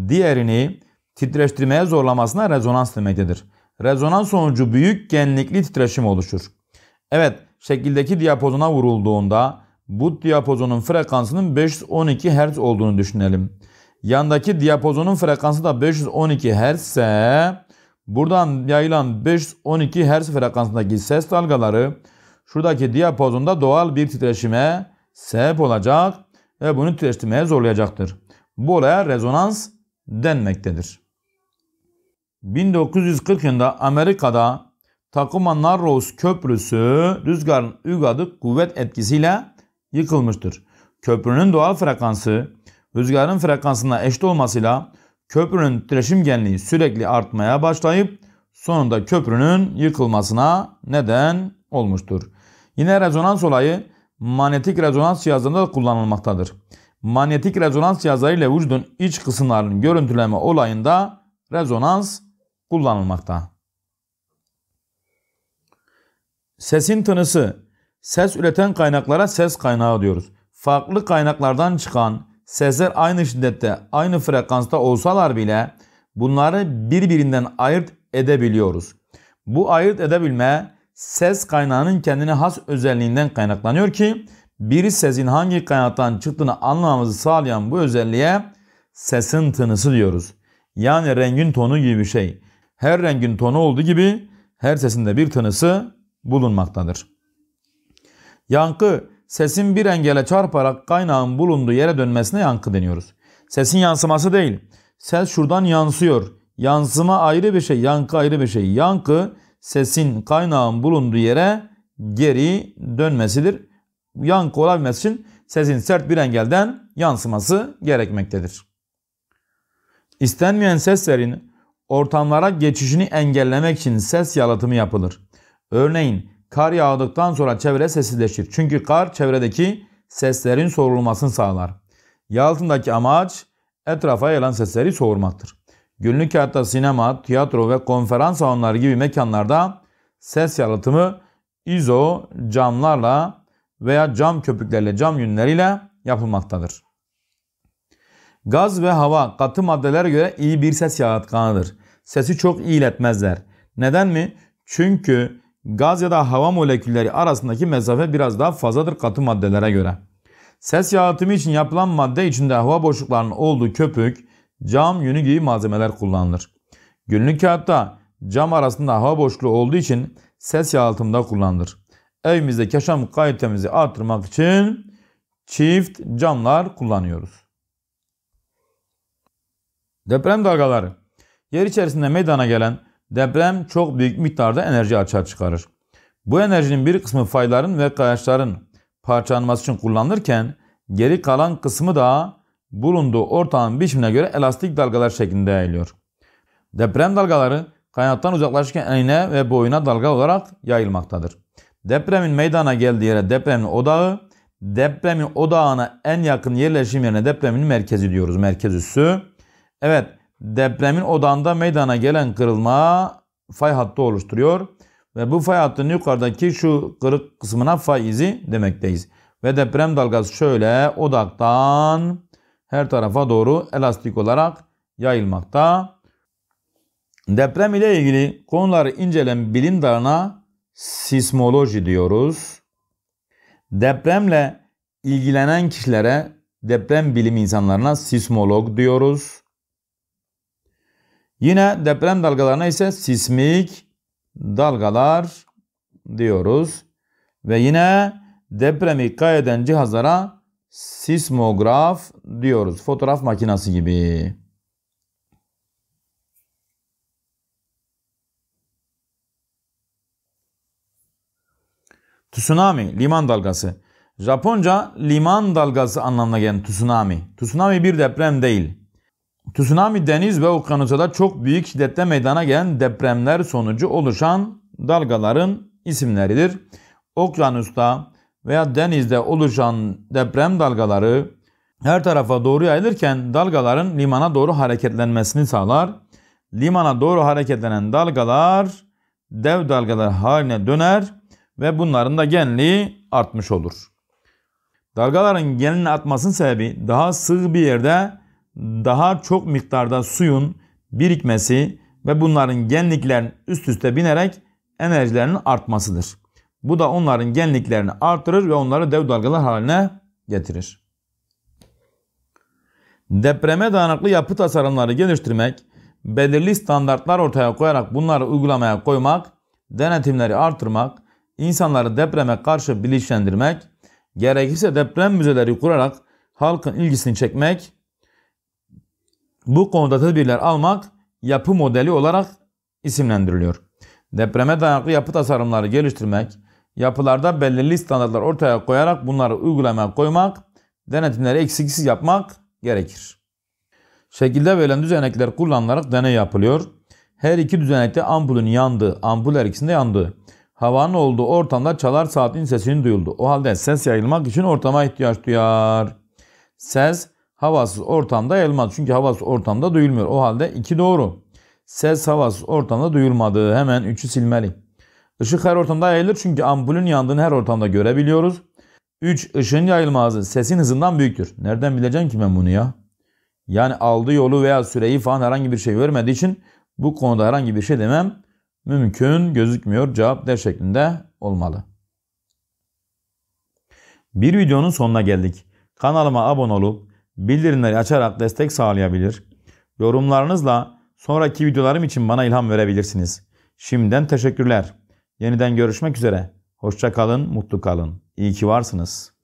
A: diğerini titreştirmeye zorlamasına rezonans demektedir. Rezonans sonucu büyük genlikli titreşim oluşur. Evet, şekildeki diyapozona vurulduğunda bu diyapozonun frekansının 512 Hz olduğunu düşünelim. Yandaki diyapozonun frekansı da 512 Hz ise buradan yayılan 512 Hz frekansındaki ses dalgaları şuradaki diyapozonda doğal bir titreşime sebep olacak ve bunu titreştirmeye zorlayacaktır. Bu olaya rezonans denmektedir. 1940 yılında Amerika'da Takuma Narrows Köprüsü rüzgarın ügadı kuvvet etkisiyle yıkılmıştır. Köprünün doğal frekansı rüzgarın frekansına eşit olmasıyla köprünün titreşim genliği sürekli artmaya başlayıp sonunda köprünün yıkılmasına neden olmuştur. Yine rezonans olayı manyetik rezonans cihazlarında da kullanılmaktadır. Manyetik rezonans cihazlarıyla vücudun iç kısımlarının görüntüleme olayında rezonans kullanılmakta. Sesin tınısı. Ses üreten kaynaklara ses kaynağı diyoruz. Farklı kaynaklardan çıkan sesler aynı şiddette, aynı frekansta olsalar bile bunları birbirinden ayırt edebiliyoruz. Bu ayırt edebilme ses kaynağının kendine has özelliğinden kaynaklanıyor ki bir sesin hangi kaynaktan çıktığını anlamamızı sağlayan bu özelliğe sesin tınısı diyoruz. Yani rengin tonu gibi bir şey. Her rengin tonu olduğu gibi her sesinde bir tınısı bulunmaktadır. Yankı, sesin bir engele çarparak kaynağın bulunduğu yere dönmesine yankı deniyoruz. Sesin yansıması değil. Ses şuradan yansıyor. Yansıma ayrı bir şey, yankı ayrı bir şey. Yankı sesin kaynağın bulunduğu yere geri dönmesidir. Yankı olabilmesi için sesin sert bir engelden yansıması gerekmektedir. İstenmeyen seslerin ortamlara geçişini engellemek için ses yalıtımı yapılır. Örneğin kar yağdıktan sonra çevre sessizleşir. Çünkü kar çevredeki seslerin soğurulmasını sağlar. Yalıtımdaki amaç etrafa yayılan sesleri soğurmaktır günlük hayatta sinema, tiyatro ve konferans salonları gibi mekanlarda ses yalıtımı izo camlarla veya cam köpüklerle, cam yünleriyle yapılmaktadır. Gaz ve hava katı maddelere göre iyi bir ses yaratkanıdır. Sesi çok iyiletmezler. Neden mi? Çünkü gaz ya da hava molekülleri arasındaki mesafe biraz daha fazladır katı maddelere göre. Ses yaratımı için yapılan madde içinde hava boşluklarının olduğu köpük, cam yünü gibi malzemeler kullanılır. Günlük kağıtta cam arasında hava boşluğu olduğu için ses yalıtımında kullanılır. Evimizde yaşam kalitemizi artırmak için çift camlar kullanıyoruz. Deprem dalgaları Yer içerisinde meydana gelen deprem çok büyük miktarda enerji açığa çıkarır. Bu enerjinin bir kısmı fayların ve kayaçların parçalanması için kullanılırken geri kalan kısmı da bulunduğu ortağın biçimine göre elastik dalgalar şeklinde yayılıyor. Deprem dalgaları kaynaktan uzaklaşırken enine ve boyuna dalga olarak yayılmaktadır. Depremin meydana geldiği yere depremin odağı, depremin odağına en yakın yerleşim yerine depremin merkezi diyoruz. Merkez üssü. Evet depremin odağında meydana gelen kırılma fay hattı oluşturuyor. Ve bu fay hattının yukarıdaki şu kırık kısmına fay izi demekteyiz. Ve deprem dalgası şöyle odaktan her tarafa doğru elastik olarak yayılmakta. Deprem ile ilgili konuları incelen bilim dalına sismoloji diyoruz. Depremle ilgilenen kişilere deprem bilim insanlarına sismolog diyoruz. Yine deprem dalgalarına ise sismik dalgalar diyoruz. Ve yine depremi kaydeden cihazlara sismograf diyoruz. Fotoğraf makinesi gibi. Tsunami, liman dalgası. Japonca liman dalgası anlamına gelen tsunami. Tsunami bir deprem değil. Tsunami deniz ve okyanusada çok büyük şiddette meydana gelen depremler sonucu oluşan dalgaların isimleridir. Okyanusta veya denizde oluşan deprem dalgaları her tarafa doğru yayılırken dalgaların limana doğru hareketlenmesini sağlar. Limana doğru hareketlenen dalgalar dev dalgalar haline döner ve bunların da genliği artmış olur. Dalgaların genini artmasının sebebi daha sığ bir yerde daha çok miktarda suyun birikmesi ve bunların genliklerin üst üste binerek enerjilerinin artmasıdır. Bu da onların genliklerini artırır ve onları dev dalgalar haline getirir. Depreme dayanıklı yapı tasarımları geliştirmek, belirli standartlar ortaya koyarak bunları uygulamaya koymak, denetimleri artırmak, insanları depreme karşı bilinçlendirmek, gerekirse deprem müzeleri kurarak halkın ilgisini çekmek, bu konuda tedbirler almak yapı modeli olarak isimlendiriliyor. Depreme dayanıklı yapı tasarımları geliştirmek, yapılarda belirli standartlar ortaya koyarak bunları uygulamaya koymak, denetimleri eksiksiz yapmak gerekir. Şekilde verilen düzenekler kullanılarak deney yapılıyor. Her iki düzenekte ampulün yandığı, ampul her ikisinde yandığı, havanın olduğu ortamda çalar saatin sesinin duyuldu. O halde ses yayılmak için ortama ihtiyaç duyar. Ses havasız ortamda yayılmaz. Çünkü havasız ortamda duyulmuyor. O halde iki doğru. Ses havasız ortamda duyulmadı. Hemen üçü silmeli. Işık her ortamda yayılır çünkü ampulün yandığını her ortamda görebiliyoruz. 3. Işığın yayılma hızı sesin hızından büyüktür. Nereden bileceksin ki ben bunu ya? Yani aldığı yolu veya süreyi falan herhangi bir şey vermediği için bu konuda herhangi bir şey demem mümkün gözükmüyor. Cevap der şeklinde olmalı. Bir videonun sonuna geldik. Kanalıma abone olup bildirimleri açarak destek sağlayabilir. Yorumlarınızla sonraki videolarım için bana ilham verebilirsiniz. Şimdiden teşekkürler. Yeniden görüşmek üzere. Hoşça kalın, mutlu kalın. İyi ki varsınız.